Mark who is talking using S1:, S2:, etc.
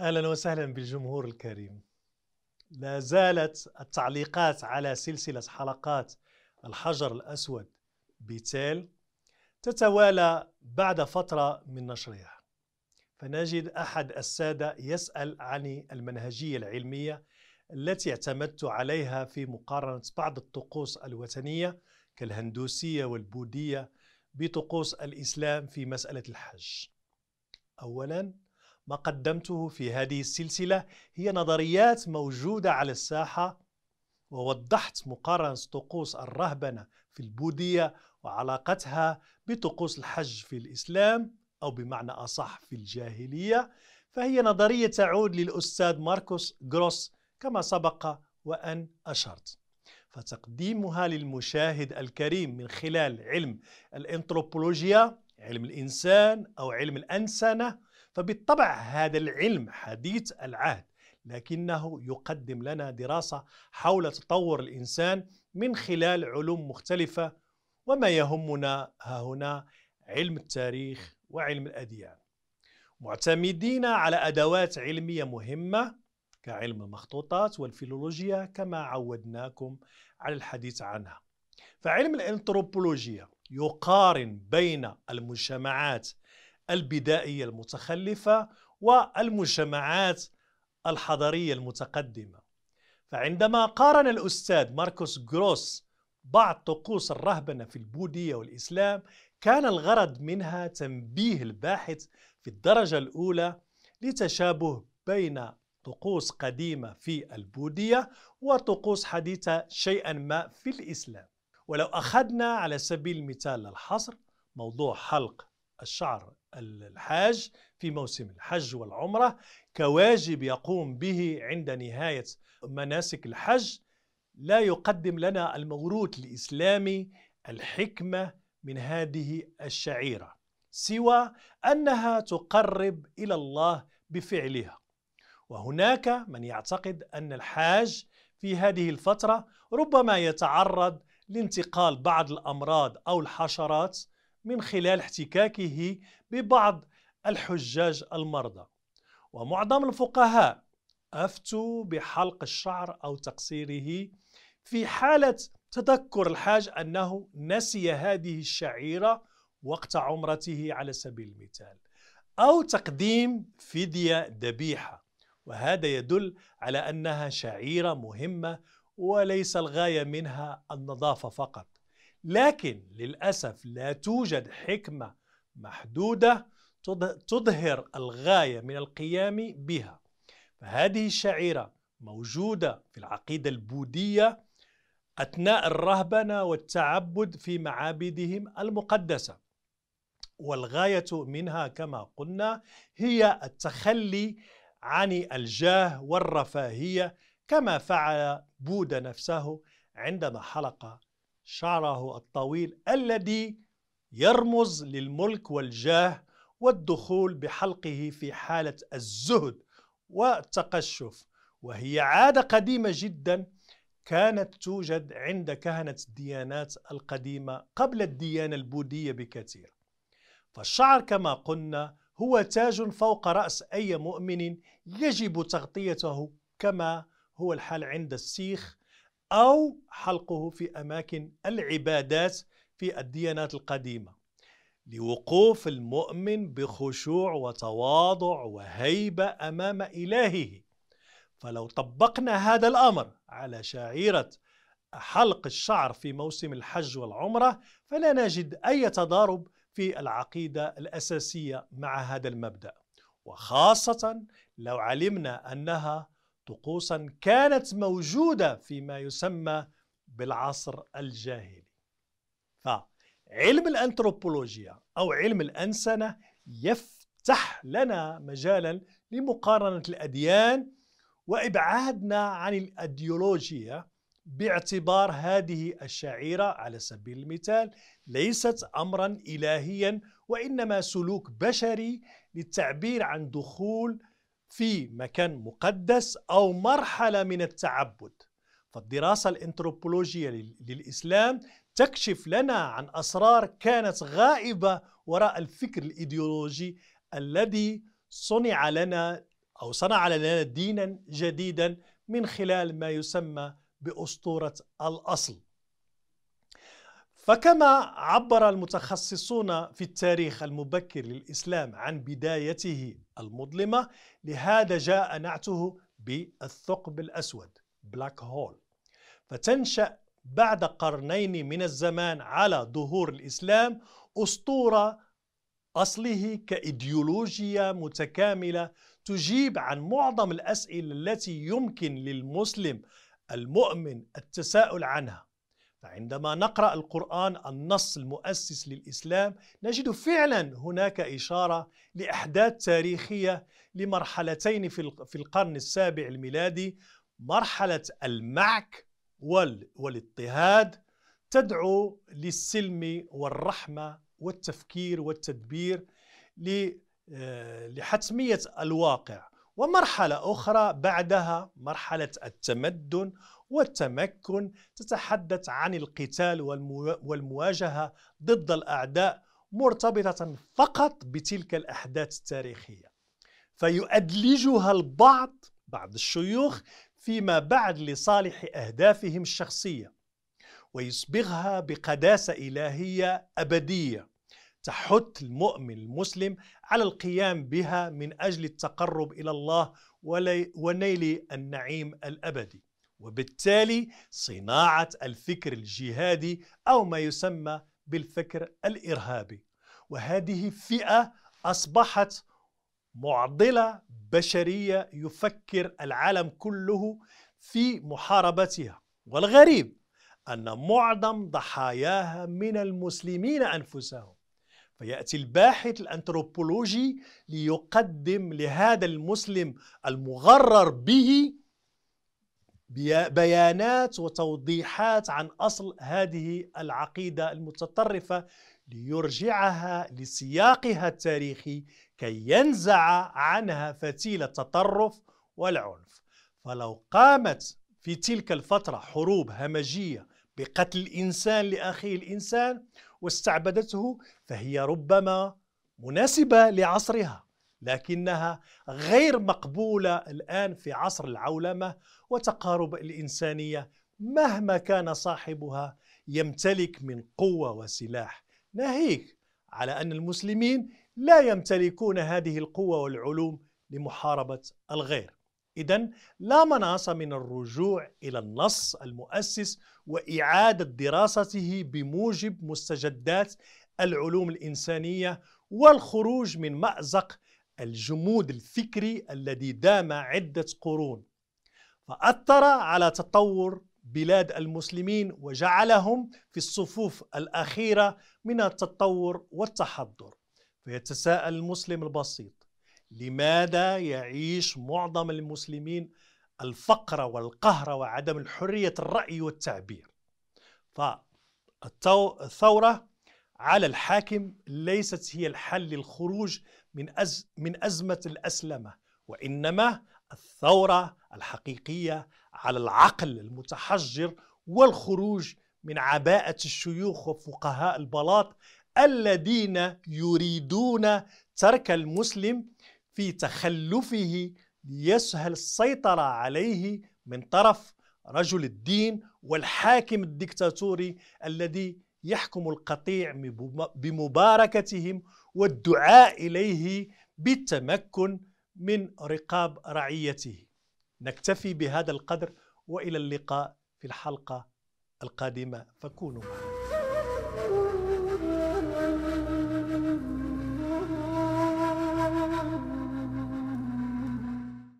S1: اهلا وسهلا بالجمهور الكريم. لا زالت التعليقات على سلسله حلقات الحجر الاسود بتيل تتوالى بعد فتره من نشرها. فنجد احد الساده يسال عن المنهجيه العلميه التي اعتمدت عليها في مقارنه بعض الطقوس الوثنيه كالهندوسيه والبوذيه بطقوس الاسلام في مساله الحج. اولا ما قدمته في هذه السلسلة هي نظريات موجودة على الساحة ووضحت مقارنة طقوس الرهبنة في البوذية وعلاقتها بطقوس الحج في الإسلام أو بمعنى أصح في الجاهلية فهي نظرية تعود للأستاذ ماركوس جروس كما سبق وأن أشرت فتقديمها للمشاهد الكريم من خلال علم الانثروبولوجيا علم الإنسان أو علم الأنسنة فبالطبع هذا العلم حديث العهد لكنه يقدم لنا دراسة حول تطور الإنسان من خلال علوم مختلفة وما يهمنا ها هنا علم التاريخ وعلم الأديان معتمدين على أدوات علمية مهمة كعلم المخطوطات والفيلولوجيا كما عودناكم على الحديث عنها فعلم الأنثروبولوجيا يقارن بين المجتمعات البدائية المتخلفة والمجتمعات الحضرية المتقدمة فعندما قارن الأستاذ ماركوس جروس بعض طقوس الرهبنة في البوذية والإسلام كان الغرض منها تنبيه الباحث في الدرجة الأولى لتشابه بين طقوس قديمة في البوذية وطقوس حديثة شيئا ما في الإسلام ولو أخذنا على سبيل المثال الحصر موضوع حلق الشعر الحاج في موسم الحج والعمرة كواجب يقوم به عند نهاية مناسك الحج لا يقدم لنا الموروث الإسلامي الحكمة من هذه الشعيرة سوى أنها تقرب إلى الله بفعلها وهناك من يعتقد أن الحاج في هذه الفترة ربما يتعرض لانتقال بعض الأمراض أو الحشرات من خلال احتكاكه ببعض الحجاج المرضى ومعظم الفقهاء أفتوا بحلق الشعر أو تقصيره في حالة تذكر الحاج أنه نسي هذه الشعيرة وقت عمرته على سبيل المثال أو تقديم فدية ذبيحة وهذا يدل على أنها شعيرة مهمة وليس الغاية منها النظافة فقط لكن للأسف لا توجد حكمة محدودة تظهر الغاية من القيام بها فهذه الشعيرة موجودة في العقيدة البوذية أثناء الرهبنة والتعبد في معابدهم المقدسة والغاية منها كما قلنا هي التخلي عن الجاه والرفاهية كما فعل بوذا نفسه عندما حلق شعره الطويل الذي يرمز للملك والجاه والدخول بحلقه في حالة الزهد والتقشف وهي عادة قديمة جدا كانت توجد عند كهنة الديانات القديمة قبل الديانة البوذية بكثير فالشعر كما قلنا هو تاج فوق رأس أي مؤمن يجب تغطيته كما هو الحال عند السيخ أو حلقه في أماكن العبادات في الديانات القديمة لوقوف المؤمن بخشوع وتواضع وهيبة أمام إلهه فلو طبقنا هذا الأمر على شعيرة حلق الشعر في موسم الحج والعمرة فلا نجد أي تضارب في العقيدة الأساسية مع هذا المبدأ وخاصة لو علمنا أنها طقوسا كانت موجودة فيما يسمى بالعصر الجاهلي فعلم الأنثروبولوجيا أو علم الأنسنة يفتح لنا مجالا لمقارنة الأديان وإبعادنا عن الأديولوجيا باعتبار هذه الشعيرة على سبيل المثال ليست أمرا إلهيا وإنما سلوك بشري للتعبير عن دخول في مكان مقدس أو مرحلة من التعبد فالدراسة الانثروبولوجية للإسلام تكشف لنا عن أسرار كانت غائبة وراء الفكر الإيديولوجي الذي صنع لنا أو صنع لنا دينا جديدا من خلال ما يسمى بأسطورة الأصل فكما عبر المتخصصون في التاريخ المبكر للإسلام عن بدايته المظلمة لهذا جاء نعته بالثقب الأسود بلاك هول فتنشأ بعد قرنين من الزمان على ظهور الإسلام أسطورة أصله كإيديولوجيا متكاملة تجيب عن معظم الأسئلة التي يمكن للمسلم المؤمن التساؤل عنها فعندما نقرأ القرآن النص المؤسس للإسلام نجد فعلا هناك إشارة لأحداث تاريخية لمرحلتين في القرن السابع الميلادي مرحلة المعك والاضطهاد تدعو للسلم والرحمة والتفكير والتدبير آه، لحتمية الواقع ومرحلة أخرى بعدها مرحلة التمدن والتمكن تتحدث عن القتال والمواجهة ضد الأعداء مرتبطة فقط بتلك الأحداث التاريخية فيؤدلجها البعض بعض الشيوخ فيما بعد لصالح أهدافهم الشخصية ويصبغها بقداسة إلهية أبدية تحث المؤمن المسلم على القيام بها من أجل التقرب إلى الله ونيل النعيم الأبدي وبالتالي صناعة الفكر الجهادي أو ما يسمى بالفكر الإرهابي وهذه فئة أصبحت معضلة بشرية يفكر العالم كله في محاربتها والغريب أن معظم ضحاياها من المسلمين أنفسهم فياتي الباحث الانثروبولوجي ليقدم لهذا المسلم المغرر به بيانات وتوضيحات عن اصل هذه العقيده المتطرفه ليرجعها لسياقها التاريخي كي ينزع عنها فتيل التطرف والعنف فلو قامت في تلك الفتره حروب همجيه بقتل الانسان لاخيه الانسان واستعبدته فهي ربما مناسبة لعصرها لكنها غير مقبولة الآن في عصر العولمة وتقارب الإنسانية مهما كان صاحبها يمتلك من قوة وسلاح ناهيك على أن المسلمين لا يمتلكون هذه القوة والعلوم لمحاربة الغير إذا لا مناص من الرجوع إلى النص المؤسس وإعادة دراسته بموجب مستجدات العلوم الإنسانية والخروج من مأزق الجمود الفكري الذي دام عدة قرون فأثر على تطور بلاد المسلمين وجعلهم في الصفوف الأخيرة من التطور والتحضر فيتساءل المسلم البسيط لماذا يعيش معظم المسلمين الفقر والقهر وعدم الحرية الرأي والتعبير فالثورة على الحاكم ليست هي الحل للخروج من, أز من أزمة الأسلمة وإنما الثورة الحقيقية على العقل المتحجر والخروج من عباءة الشيوخ وفقهاء البلاط الذين يريدون ترك المسلم في تخلفه ليسهل السيطرة عليه من طرف رجل الدين والحاكم الدكتاتوري الذي يحكم القطيع بمباركتهم والدعاء إليه بالتمكن من رقاب رعيته نكتفي بهذا القدر وإلى اللقاء في الحلقة القادمة فكونوا معنا